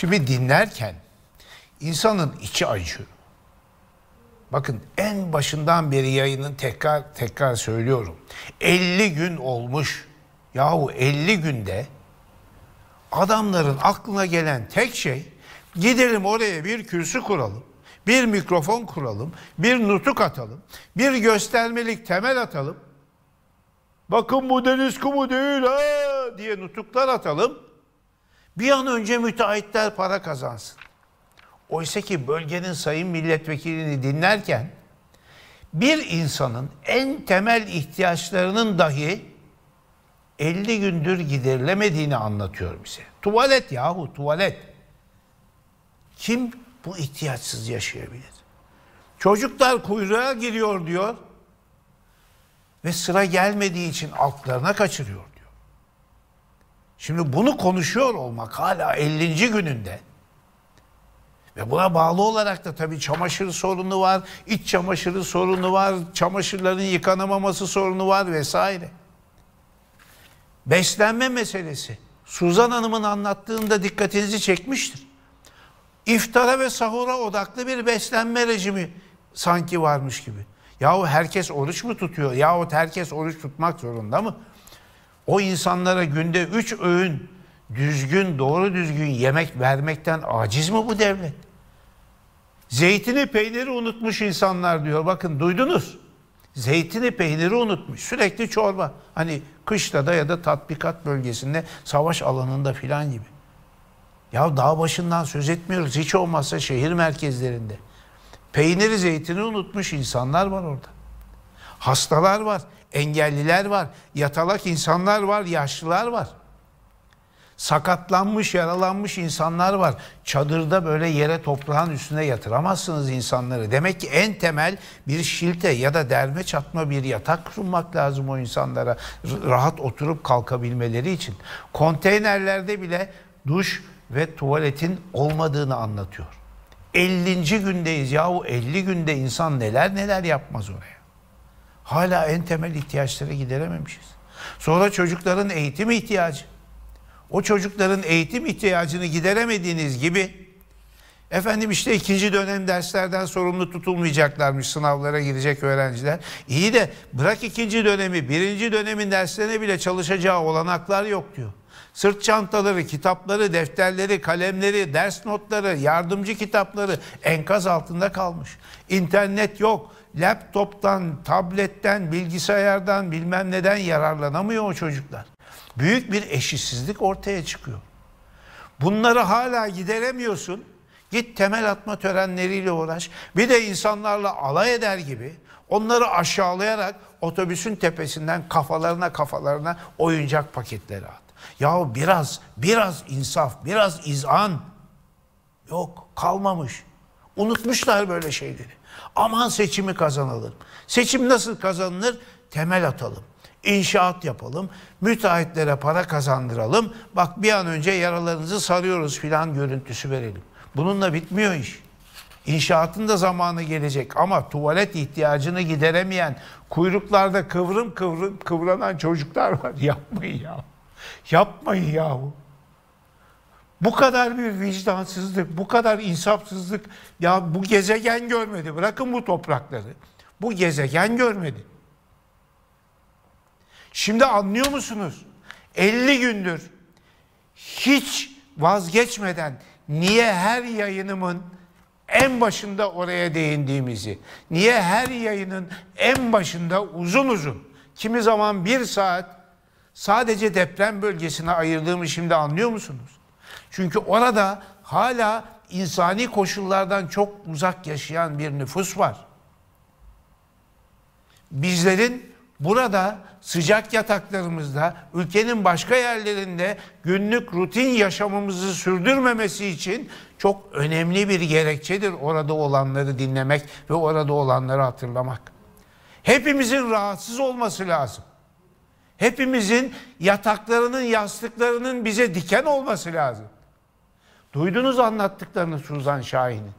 Şimdi dinlerken insanın içi acıyor. Bakın en başından beri yayının tekrar tekrar söylüyorum. 50 gün olmuş. Yahu 50 günde adamların aklına gelen tek şey gidelim oraya bir kürsü kuralım. Bir mikrofon kuralım, bir nutuk atalım, bir göstermelik temel atalım. Bakın bu deniz kumu değil ha diye nutuklar atalım. Bir an önce müteahhitler para kazansın. Oysa ki bölgenin sayın milletvekilini dinlerken bir insanın en temel ihtiyaçlarının dahi 50 gündür giderilemediğini anlatıyor bize. Tuvalet yahu tuvalet. Kim bu ihtiyaçsız yaşayabilir? Çocuklar kuyruğa giriyor diyor ve sıra gelmediği için altlarına kaçırıyor. Şimdi bunu konuşuyor olmak hala 50. gününde ve buna bağlı olarak da tabii çamaşır sorunu var, iç çamaşırı sorunu var, çamaşırların yıkanamaması sorunu var vesaire. Beslenme meselesi. Suzan Hanım'ın anlattığında dikkatinizi çekmiştir. İftara ve sahura odaklı bir beslenme rejimi sanki varmış gibi. Yahu herkes oruç mu tutuyor? Yahut herkes oruç tutmak zorunda mı? O insanlara günde üç öğün düzgün, doğru düzgün yemek vermekten aciz mi bu devlet? Zeytini, peyniri unutmuş insanlar diyor. Bakın duydunuz. Zeytini, peyniri unutmuş. Sürekli çorba. Hani kışta da ya da tatbikat bölgesinde, savaş alanında filan gibi. Ya dağ başından söz etmiyoruz. Hiç olmazsa şehir merkezlerinde. Peyniri, zeytini unutmuş insanlar var orada. Hastalar var engelliler var, yatalak insanlar var, yaşlılar var. Sakatlanmış, yaralanmış insanlar var. Çadırda böyle yere toprağın üstüne yatıramazsınız insanları. Demek ki en temel bir şilte ya da derme çatma bir yatak kurmak lazım o insanlara. Rahat oturup kalkabilmeleri için. Konteynerlerde bile duş ve tuvaletin olmadığını anlatıyor. 50. gündeyiz yahu 50 günde insan neler neler yapmaz oraya. Hala en temel ihtiyaçları giderememişiz. Sonra çocukların eğitim ihtiyacı. O çocukların eğitim ihtiyacını gideremediğiniz gibi efendim işte ikinci dönem derslerden sorumlu tutulmayacaklarmış sınavlara girecek öğrenciler. İyi de bırak ikinci dönemi birinci dönemin derslerine bile çalışacağı olanaklar yok diyor. Sırt çantaları, kitapları, defterleri, kalemleri, ders notları, yardımcı kitapları enkaz altında kalmış. İnternet yok, laptoptan, tabletten, bilgisayardan bilmem neden yararlanamıyor o çocuklar. Büyük bir eşitsizlik ortaya çıkıyor. Bunları hala gideremiyorsun. Git temel atma törenleriyle uğraş. Bir de insanlarla alay eder gibi onları aşağılayarak otobüsün tepesinden kafalarına kafalarına oyuncak paketleri at. Yahu biraz, biraz insaf, biraz izan. Yok, kalmamış. Unutmuşlar böyle şeyleri. Aman seçimi kazanalım. Seçim nasıl kazanılır? Temel atalım. İnşaat yapalım. Müteahhitlere para kazandıralım. Bak bir an önce yaralarınızı sarıyoruz filan görüntüsü verelim. Bununla bitmiyor iş. İnşaatın da zamanı gelecek ama tuvalet ihtiyacını gideremeyen, kuyruklarda kıvrım kıvrım kıvranan çocuklar var. Yapmayın ya. Yapmayın yahu. Bu kadar bir vicdansızlık, bu kadar insafsızlık ya bu gezegen görmedi. Bırakın bu toprakları. Bu gezegen görmedi. Şimdi anlıyor musunuz? 50 gündür hiç vazgeçmeden niye her yayınımın en başında oraya değindiğimizi, niye her yayının en başında uzun uzun, kimi zaman bir saat sadece deprem bölgesine ayırdığımı şimdi anlıyor musunuz? Çünkü orada hala insani koşullardan çok uzak yaşayan bir nüfus var. Bizlerin burada sıcak yataklarımızda, ülkenin başka yerlerinde günlük rutin yaşamımızı sürdürmemesi için çok önemli bir gerekçedir orada olanları dinlemek ve orada olanları hatırlamak. Hepimizin rahatsız olması lazım hepimizin yataklarının, yastıklarının bize diken olması lazım. Duydunuz anlattıklarını Suzan Şahin'in.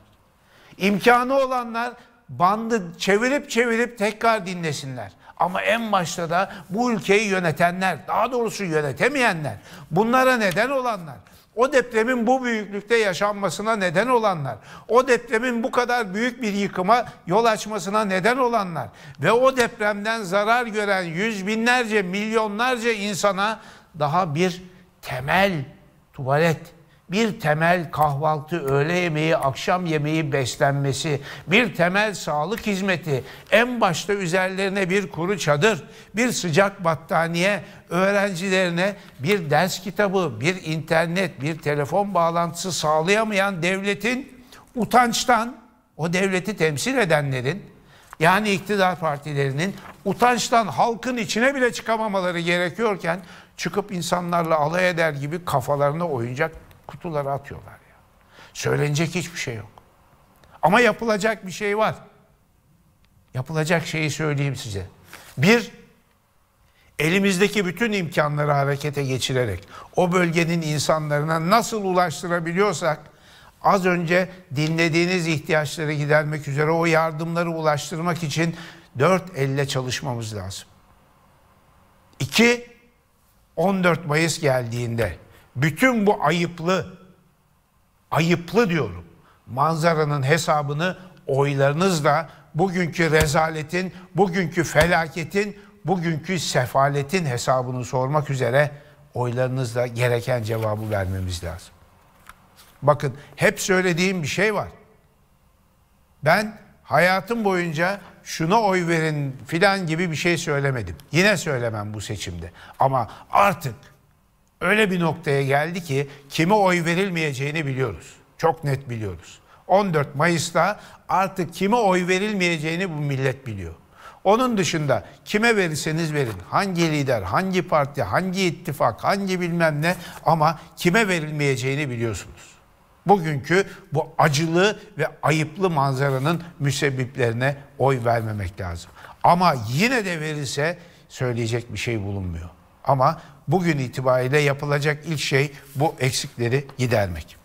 İmkanı olanlar bandı çevirip çevirip tekrar dinlesinler. Ama en başta da bu ülkeyi yönetenler, daha doğrusu yönetemeyenler, bunlara neden olanlar, o depremin bu büyüklükte yaşanmasına neden olanlar, o depremin bu kadar büyük bir yıkıma yol açmasına neden olanlar ve o depremden zarar gören yüz binlerce, milyonlarca insana daha bir temel tuvalet bir temel kahvaltı, öğle yemeği, akşam yemeği beslenmesi, bir temel sağlık hizmeti, en başta üzerlerine bir kuru çadır, bir sıcak battaniye, öğrencilerine bir ders kitabı, bir internet, bir telefon bağlantısı sağlayamayan devletin utançtan o devleti temsil edenlerin yani iktidar partilerinin utançtan halkın içine bile çıkamamaları gerekiyorken çıkıp insanlarla alay eder gibi kafalarına oyuncak kutulara atıyorlar ya. Söylenecek hiçbir şey yok. Ama yapılacak bir şey var. Yapılacak şeyi söyleyeyim size. Bir, elimizdeki bütün imkanları harekete geçirerek o bölgenin insanlarına nasıl ulaştırabiliyorsak az önce dinlediğiniz ihtiyaçları gidermek üzere o yardımları ulaştırmak için dört elle çalışmamız lazım. İki, 14 Mayıs geldiğinde bütün bu ayıplı, ayıplı diyorum manzaranın hesabını oylarınızla bugünkü rezaletin, bugünkü felaketin, bugünkü sefaletin hesabını sormak üzere oylarınızla gereken cevabı vermemiz lazım. Bakın hep söylediğim bir şey var. Ben hayatım boyunca şuna oy verin filan gibi bir şey söylemedim. Yine söylemem bu seçimde. Ama artık öyle bir noktaya geldi ki kime oy verilmeyeceğini biliyoruz. Çok net biliyoruz. 14 Mayıs'ta artık kime oy verilmeyeceğini bu millet biliyor. Onun dışında kime verirseniz verin, hangi lider, hangi parti, hangi ittifak, hangi bilmem ne ama kime verilmeyeceğini biliyorsunuz. Bugünkü bu acılı ve ayıplı manzaranın müsebbiplerine oy vermemek lazım. Ama yine de verirse söyleyecek bir şey bulunmuyor. Ama bugün itibariyle yapılacak ilk şey bu eksikleri gidermek.